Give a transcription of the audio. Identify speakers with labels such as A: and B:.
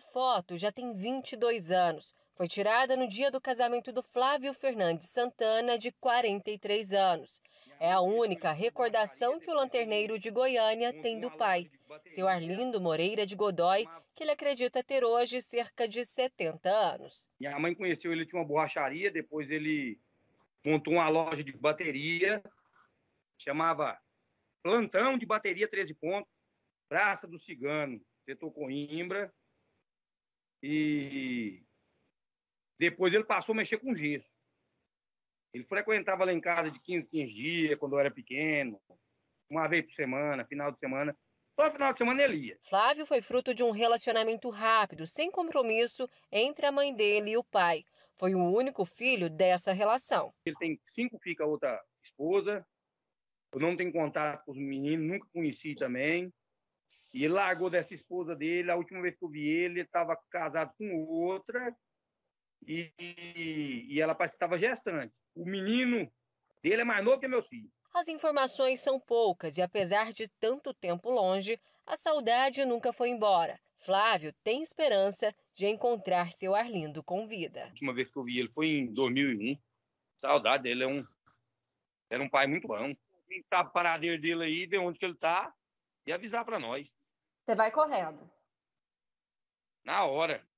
A: foto já tem 22 anos. Foi tirada no dia do casamento do Flávio Fernandes Santana, de 43 anos. É a única recordação que o lanterneiro de Goiânia tem do pai, seu Arlindo Moreira de Godoy, que ele acredita ter hoje cerca de 70 anos.
B: Minha mãe conheceu ele, tinha uma borracharia, depois ele montou uma loja de bateria, chamava Plantão de Bateria 13 Pontos, Praça do Cigano, setor Coimbra. E depois ele passou a mexer com gesso. Ele frequentava lá em casa de 15, 15 dias, quando eu era pequeno, uma vez por semana, final de semana. Só final de semana ele ia.
A: Flávio foi fruto de um relacionamento rápido, sem compromisso, entre a mãe dele e o pai. Foi o único filho dessa
B: relação. Ele tem cinco filhos com a outra esposa. Eu não tenho contato com os meninos, nunca conheci também. E largou dessa esposa dele. A última vez que eu vi ele, ele estava casado com outra. E, e ela parece que estava gestante. O menino dele é mais novo que meu filho.
A: As informações são poucas e, apesar de tanto tempo longe, a saudade nunca foi embora. Flávio tem esperança de encontrar seu Arlindo com vida. A
B: última vez que eu vi ele foi em 2001. Saudade dele, é um, era um pai muito bom. Quem está parado dele aí, de onde que ele está e avisar para nós.
A: Você vai correndo.
B: Na hora.